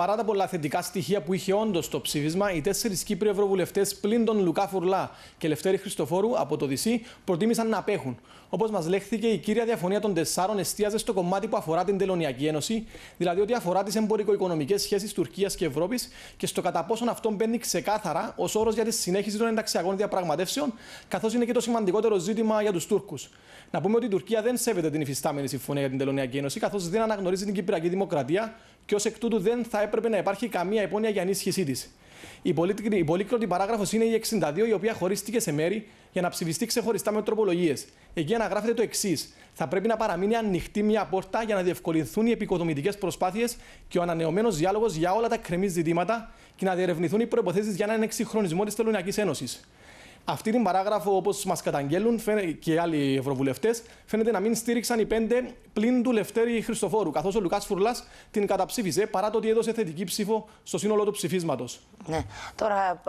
παρά τα πολλά θετικά στοιχεία που είχε όντως το ψήφισμα, οι τέσσερις Κύπροι Ευρωβουλευτές πλην τον Λουκά Φουρλά και Λευτέρη Χριστοφόρου από το Δυσί προτίμησαν να απέχουν. Όπως μας λέχθηκε, η κύρια διαφωνία των τεσσάρων εστίαζε στο κομμάτι που αφορά την Τελωνιακή Ένωση, δηλαδή ότι αφορά τις εμπορικο-οικονομικέ σχέσεις Τουρκίας και Ευρώπης και στο κατά πόσον αυτό μπαίνει ξεκάθαρα ως όρος για τη συνέχιση των ενταξιακών διαπραγματεύσεων, καθώς είναι και το σημαντικότερο ζήτημα για τους Τούρκους. Να πούμε ότι η Τουρκία δεν σέβεται την υφιστάμενη συμφωνία για την Τελωνιακή Ένωση, καθώς δεν αναγνωρίζει την Κυπριακή Δημοκρατία και ως εκ τούτου δεν θα έπρεπε να υπάρχει καμία υπόνοια για ενίσχυσή της. Η πολύ, η παράγραφος είναι η 62, η οποία χωρίστηκε σε μέρη για να ψηφιστεί ξεχωριστά με τροπολογίες. Εκεί αναγράφεται το εξής. Θα πρέπει να παραμείνει ανοιχτή μια πόρτα για να διευκολυνθούν οι επικοδομητικές προσπάθειες και ο ανανεωμένος διάλογος για όλα τα κρεμή ζητήματα και να διερευνηθούν οι προποθέσει για έναν εξυγχρονισμό της Τελωνιακή Ένωσης. Αυτή την παράγραφο, όπως μας καταγγέλουν και άλλοι ευρωβουλευτές, φαίνεται να μην στήριξαν οι πέντε πλην του Λευτέρη Χριστοφόρου, καθώς ο Λουκάς Φουρλάς την καταψήφιζε παρά το ότι έδωσε θετική ψήφο στο σύνολο του ψηφίσματος. Ναι. Τώρα,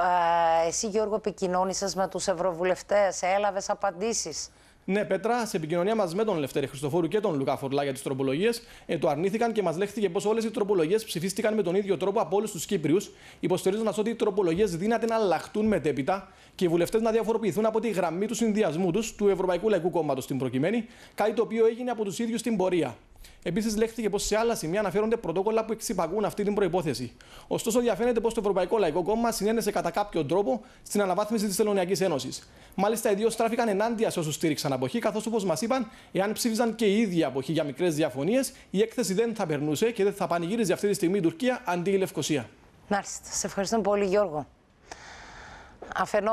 εσύ Γιώργο, επικοινώνησες με τους ευρωβουλευτές, έλαβες απαντήσεις. Ναι, Πέτρα, σε επικοινωνία μας με τον Λευτέρη Χριστοφόρου και τον Λουκά Φορλά για τις τροπολογίες, ε, το αρνήθηκαν και μας λέχθηκε πως όλες οι τροπολογίες ψηφίστηκαν με τον ίδιο τρόπο από όλους τους Κύπριους, υποστηρίζοντας ότι οι τροπολογίες δύναται να αλλάχτούν μετέπειτα και οι βουλευτές να διαφοροποιηθούν από τη γραμμή του συνδυασμού τους του Ευρωπαϊκού Λαϊκού Κόμματος στην προκειμένη, κάτι το οποίο έγινε από τους ίδιους στην πορεία. Επίσης, λέχθηκε πως σε άλλα σημεία αναφέρονται πρωτόκολλα που εξυπακούν αυτή την προπόθεση. Ωστόσο, διαφαίνεται πως το Ευρωπαϊκό Λαϊκό Κόμμα συνένεσε κατά κάποιο τρόπο στην αναβάθμιση της Τελωνιακή Ένωσης. Μάλιστα, οι δύο στράφηκαν ενάντια σε όσους στήριξαν αποχή, καθώς όπως μας είπαν, εάν ψήφιζαν και οι ίδιοι αποχή για μικρές διαφωνίες, η έκθεση δεν θα περνούσε και δεν θα πανηγύριζε αυτή τη στιγμή η Τουρκία αντί η Λευκοσία. Μάλιστα. Σε ευχαριστώ πολύ, Γιώργο. Αφενός.